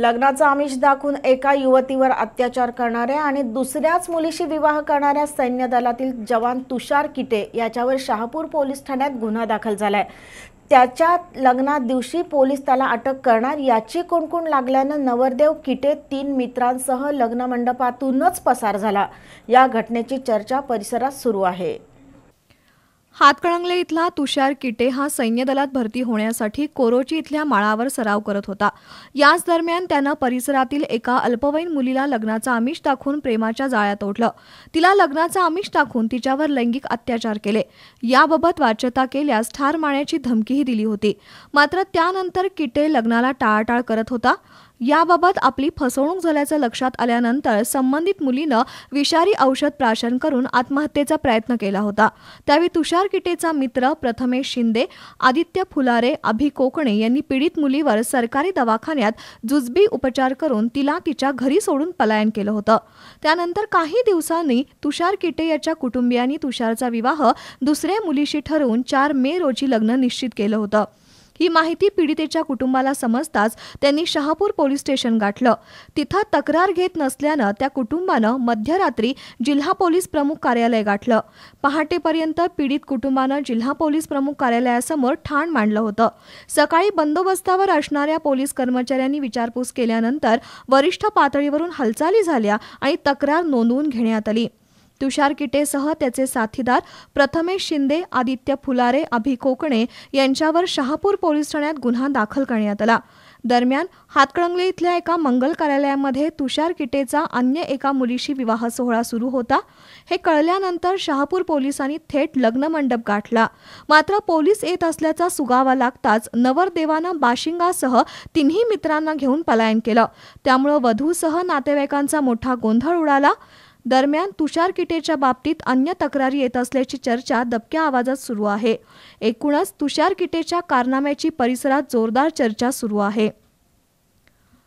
लग्नाचा आमिष दाखवून एका युवतीवर अत्याचार करणाऱ्या आणि दुसऱ्याच मुलीशी विवाह करणाऱ्या सैन्य दलातील जवान तुषार किटे याच्यावर शहापूर पोलीस ठाण्यात गुन्हा दाखल झालाय त्याच्या लग्ना दिवशी पोलीस त्याला अटक करणार याची कोणकोण लागल्यानं नवरदेव किटे तीन मित्रांसह लग्न मंडपातूनच पसार झाला या घटनेची चर्चा परिसरात सुरू आहे हातकळंगले इथला तुषार किटे हा सैन्य दलात भरती होण्यासाठी कोरोची इथल्या माळावर सराव करत होता याच दरम्यान त्यानं परिसरातील एका अल्पवयीन मुलीला लग्नाचा आमिष दाखवून प्रेमाच्या जाळ्यात ओढलं तिला लग्नाचा आमिष दाखवून तिच्यावर लैंगिक अत्याचार केले याबाबत वाच्यता केल्यास ठार मारण्याची धमकीही दिली होती मात्र त्यानंतर किटे लग्नाला टाळाटाळ करत होता याबाबत आपली फसवणूक झाल्याचं लक्षात आल्यानंतर संबंधित मुलीनं विषारी औषध प्राशन करून आत्महत्येचा प्रयत्न केला होता त्यावेळी तुषार किटेचा मित्र प्रथमेश शिंदे आदित्य फुलारे अभि कोकणे यांनी पीडित मुलीवर सरकारी दवाखान्यात जुजबी उपचार करून तिला तिच्या घरी सोडून पलायन केलं होतं त्यानंतर काही दिवसांनी तुषार किटे याच्या कुटुंबियांनी तुषारचा विवाह दुसऱ्या मुलीशी ठरवून चार मे रोजी लग्न निश्चित केलं होतं ही माहिती पीडितेच्या कुटुंबाला समजताच त्यांनी शहापूर पोलीस स्टेशन गाठलं तिथं तक्रार घेत नसल्यानं त्या कुटुंबानं मध्यरात्री जिल्हा पोलीस प्रमुख कार्यालय गाठलं पहाटेपर्यंत पीडित कुटुंबानं जिल्हा पोलीस प्रमुख कार्यालयासमोर ठाण मांडलं होतं सकाळी बंदोबस्तावर असणाऱ्या पोलीस कर्मचाऱ्यांनी विचारपूस केल्यानंतर वरिष्ठ पातळीवरून हालचाली झाल्या आणि तक्रार नोंदवून घेण्यात आली तुषार किटेसह त्याचे साथीदार प्रथमेश शिंदे आदित्य फुलारे अभि कोकणे यांच्यावर शहापूर पोलीस ठाण्यात गुन्हा दाखल करण्यात आला दरम्यान हातकळंगले इथल्या एका मंगल कार्यालयामध्ये तुषार किटेचा अन्य एका मुलीशी विवाह सोहळा सुरू होता हे कळल्यानंतर शहापूर पोलिसांनी थेट लग्न मंडप गाठला मात्र पोलीस येत असल्याचा सुगावा लागताच नवरदेवानं बाशिंगासह तिन्ही मित्रांना घेऊन पलायन केलं त्यामुळं वधूसह नातेवाईकांचा मोठा गोंधळ उडाला दरम्यान तुषार किटेच्या बाबतीत अन्य तक्रारी येत असल्याची चर्चा दबक्या आवाजात सुरू आहे एकूणच तुषार किटेच्या कारनाम्याची परिसरात जोरदार चर्चा सुरू आहे